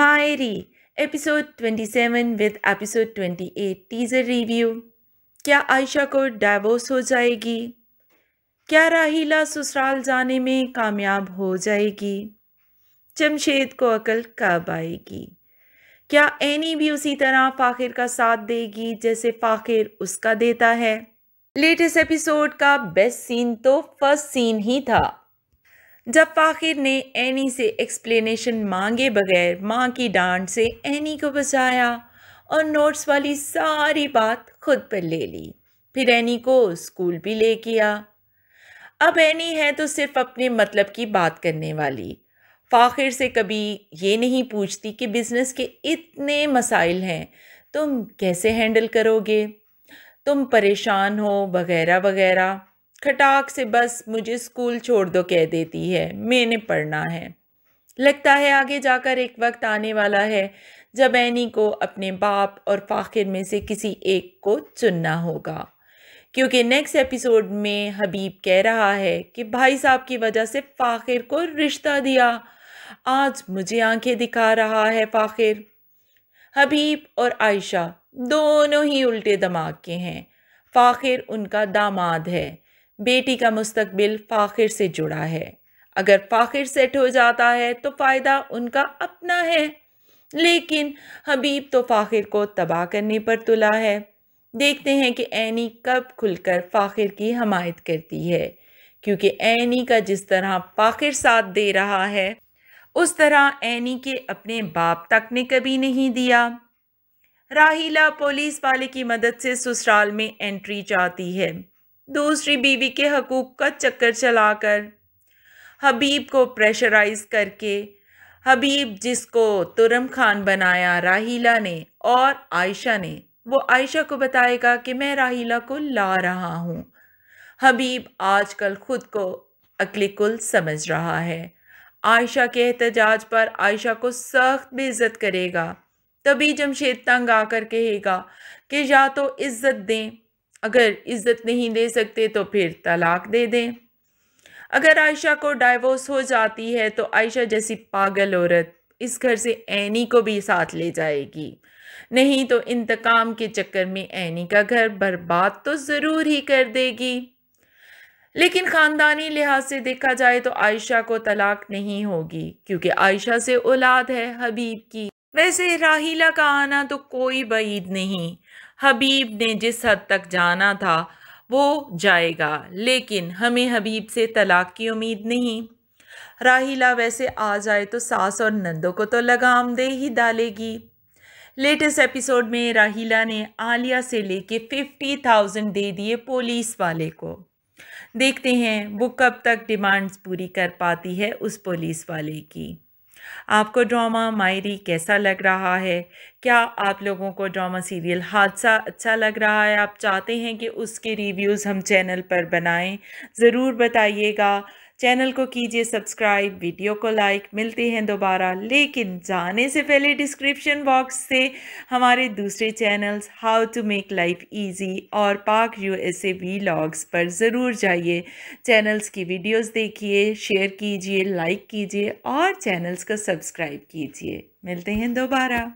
मायरी episode 27 with episode 28 teaser review क्या आयशा को divorce हो जाएगी क्या राहिला ससुराल जाने में कामयाब हो जाएगी जमशेद को अकल कब आएगी क्या एनी भी उसी तरह फ़ाखिर का साथ देगी जैसे फ़ाखिर उसका देता है लेटेस्ट एपिसोड का बेस्ट सीन तो फर्स्ट सीन ही था जब फ़ाख़िर ने एनी से एक्सप्लेनेशन मांगे बगैर माँ की डांट से एनी को बचाया और नोट्स वाली सारी बात खुद पर ले ली फिर एनी को स्कूल भी ले किया अब एनी है तो सिर्फ अपने मतलब की बात करने वाली फ़ाखिर से कभी ये नहीं पूछती कि बिज़नेस के इतने मसाइल हैं तुम कैसे हैंडल करोगे तुम परेशान हो वगैरह वगैरह खटाक से बस मुझे स्कूल छोड़ दो कह देती है मैंने पढ़ना है लगता है आगे जाकर एक वक्त आने वाला है जब एनी को अपने बाप और फाखिर में से किसी एक को चुनना होगा क्योंकि नेक्स्ट एपिसोड में हबीब कह रहा है कि भाई साहब की वजह से फ़ाखिर को रिश्ता दिया आज मुझे आंखें दिखा रहा है फ़ाखिर हबीब और आयशा दोनों ही उल्टे दिमाग के हैं फ़ाखिर उनका दामाद है बेटी का मुस्तबिल फ़ाखिर से जुड़ा है अगर फ़ाखिर सेट हो जाता है तो फ़ायदा उनका अपना है लेकिन हबीब तो फ़ाखिर को तबाह करने पर तुला है देखते हैं कि ऐनी कब खुलकर फ़ाखिर की हमायत करती है क्योंकि ऐनी का जिस तरह फ़ाखिर साथ दे रहा है उस तरह ऐनी के अपने बाप तक ने कभी नहीं दिया राहिला पुलिस वाले की मदद से ससुराल में एंट्री चाहती है दूसरी बीवी के हकूक़ का चक्कर चलाकर हबीब को प्रेशराइज करके हबीब जिसको तुरम खान बनाया राहीला ने और आयशा ने वो आयशा को बताएगा कि मैं राहीला को ला रहा हूँ हबीब आजकल ख़ुद को अकलिकुल समझ रहा है आयशा के एहतजाज पर आयशा को सख्त बेइज्जत करेगा तभी जमशेद तंग आकर कहेगा कि या तो इज्जत दें अगर इज्जत नहीं दे सकते तो फिर तलाक दे दें अगर आयशा को डाइवोर्स हो जाती है तो आयशा जैसी पागल औरत इस घर से एनी को भी साथ ले जाएगी नहीं तो इंतकाम के चक्कर में एनी का घर बर्बाद तो ज़रूर ही कर देगी लेकिन ख़ानदानी लिहाज से देखा जाए तो आयशा को तलाक नहीं होगी क्योंकि आयशा से औलाद है हबीब की वैसे राहिला का आना तो कोई बईद नहीं हबीब ने जिस हद तक जाना था वो जाएगा लेकिन हमें हबीब से तलाक की उम्मीद नहीं राहिला वैसे आ जाए तो सास और नंदों को तो लगाम दे ही डालेगी लेटेस्ट एपिसोड में राहिला ने आलिया से लेके फिफ्टी थाउजेंड दे दिए पुलिस वाले को देखते हैं वो कब तक डिमांड्स पूरी कर पाती है उस पुलिस वाले की आपको ड्रामा मायरी कैसा लग रहा है क्या आप लोगों को ड्रामा सीरियल हादसा अच्छा लग रहा है आप चाहते हैं कि उसके रिव्यूज़ हम चैनल पर बनाएं ज़रूर बताइएगा चैनल को कीजिए सब्सक्राइब वीडियो को लाइक मिलते हैं दोबारा लेकिन जाने से पहले डिस्क्रिप्शन बॉक्स से हमारे दूसरे channels how to make life easy और पाक यू एस ए वीलॉग्स पर ज़रूर जाइए चैनल्स की वीडियोस देखिए शेयर कीजिए लाइक कीजिए और चैनल्स को सब्सक्राइब कीजिए मिलते हैं दोबारा